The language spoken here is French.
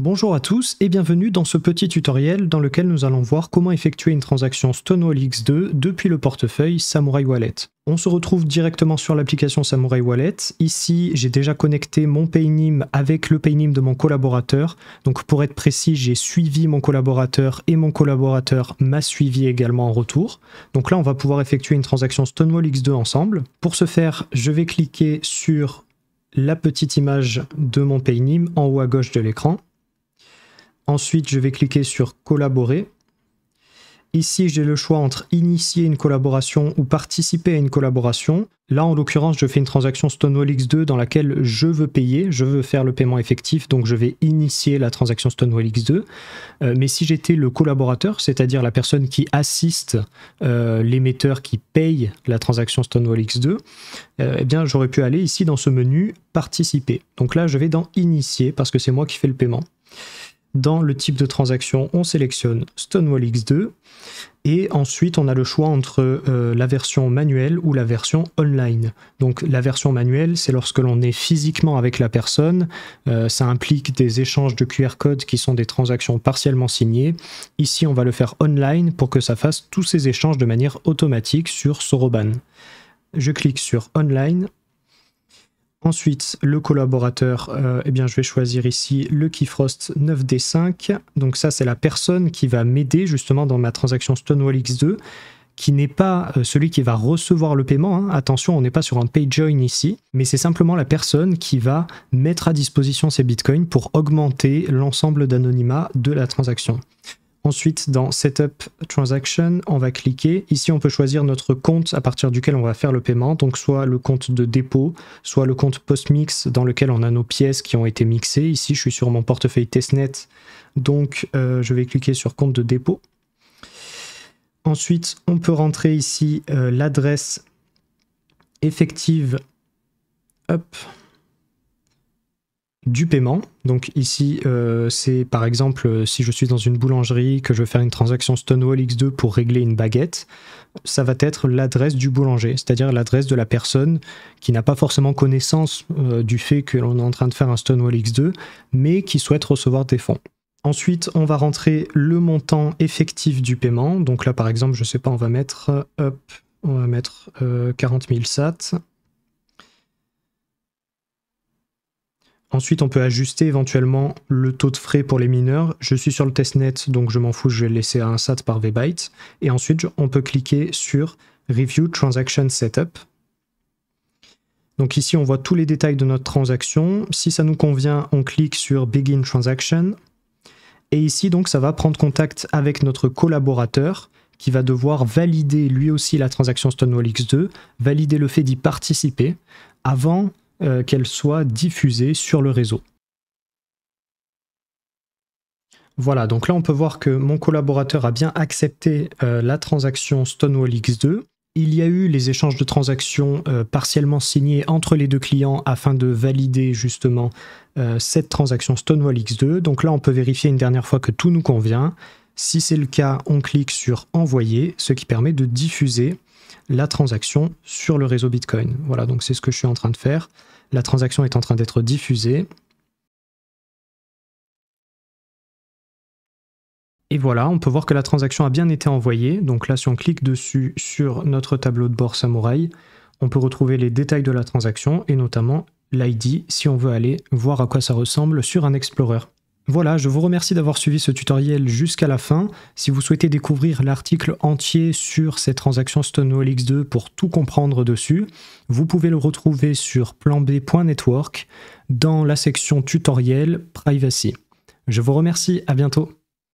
Bonjour à tous et bienvenue dans ce petit tutoriel dans lequel nous allons voir comment effectuer une transaction Stonewall X2 depuis le portefeuille Samurai Wallet. On se retrouve directement sur l'application Samurai Wallet. Ici, j'ai déjà connecté mon PayNim avec le PayNim de mon collaborateur. Donc pour être précis, j'ai suivi mon collaborateur et mon collaborateur m'a suivi également en retour. Donc là, on va pouvoir effectuer une transaction Stonewall X2 ensemble. Pour ce faire, je vais cliquer sur la petite image de mon PayNim en haut à gauche de l'écran Ensuite, je vais cliquer sur collaborer. Ici, j'ai le choix entre initier une collaboration ou participer à une collaboration. Là, en l'occurrence, je fais une transaction Stonewall X2 dans laquelle je veux payer, je veux faire le paiement effectif, donc je vais initier la transaction Stonewall X2. Euh, mais si j'étais le collaborateur, c'est-à-dire la personne qui assiste euh, l'émetteur qui paye la transaction Stonewall X2, euh, eh bien, j'aurais pu aller ici dans ce menu participer. Donc là, je vais dans initier parce que c'est moi qui fais le paiement. Dans le type de transaction, on sélectionne Stonewall X2 et ensuite on a le choix entre euh, la version manuelle ou la version online. Donc la version manuelle, c'est lorsque l'on est physiquement avec la personne, euh, ça implique des échanges de QR code qui sont des transactions partiellement signées. Ici, on va le faire online pour que ça fasse tous ces échanges de manière automatique sur Soroban. Je clique sur online Ensuite, le collaborateur, euh, eh bien, je vais choisir ici le Keyfrost 9D5. Donc ça, c'est la personne qui va m'aider justement dans ma transaction Stonewall X2, qui n'est pas euh, celui qui va recevoir le paiement. Hein. Attention, on n'est pas sur un pay join ici, mais c'est simplement la personne qui va mettre à disposition ses bitcoins pour augmenter l'ensemble d'anonymat de la transaction. Ensuite, dans Setup Transaction, on va cliquer. Ici, on peut choisir notre compte à partir duquel on va faire le paiement, donc soit le compte de dépôt, soit le compte post-mix dans lequel on a nos pièces qui ont été mixées. Ici, je suis sur mon portefeuille testnet, donc euh, je vais cliquer sur compte de dépôt. Ensuite, on peut rentrer ici euh, l'adresse effective. Hop du paiement. Donc ici, euh, c'est par exemple euh, si je suis dans une boulangerie, que je veux faire une transaction Stonewall X2 pour régler une baguette, ça va être l'adresse du boulanger, c'est-à-dire l'adresse de la personne qui n'a pas forcément connaissance euh, du fait que l'on est en train de faire un Stonewall X2, mais qui souhaite recevoir des fonds. Ensuite, on va rentrer le montant effectif du paiement. Donc là, par exemple, je sais pas, on va mettre, on va mettre 40 000 SAT. Ensuite, on peut ajuster éventuellement le taux de frais pour les mineurs. Je suis sur le testnet, donc je m'en fous, je vais le laisser à un SAT par VByte. Et ensuite, on peut cliquer sur Review Transaction Setup. Donc ici, on voit tous les détails de notre transaction. Si ça nous convient, on clique sur Begin Transaction. Et ici, donc, ça va prendre contact avec notre collaborateur qui va devoir valider lui aussi la transaction Stonewall X2, valider le fait d'y participer. Avant, euh, qu'elle soit diffusée sur le réseau. Voilà, donc là on peut voir que mon collaborateur a bien accepté euh, la transaction Stonewall X2. Il y a eu les échanges de transactions euh, partiellement signés entre les deux clients afin de valider justement cette transaction Stonewall X2. Donc là, on peut vérifier une dernière fois que tout nous convient. Si c'est le cas, on clique sur Envoyer, ce qui permet de diffuser la transaction sur le réseau Bitcoin. Voilà, donc c'est ce que je suis en train de faire. La transaction est en train d'être diffusée. Et voilà, on peut voir que la transaction a bien été envoyée. Donc là, si on clique dessus sur notre tableau de bord Samouraï on peut retrouver les détails de la transaction et notamment l'ID si on veut aller voir à quoi ça ressemble sur un Explorer. Voilà, je vous remercie d'avoir suivi ce tutoriel jusqu'à la fin. Si vous souhaitez découvrir l'article entier sur ces transactions Stonewall X2 pour tout comprendre dessus, vous pouvez le retrouver sur planb.network dans la section tutoriel privacy. Je vous remercie, à bientôt.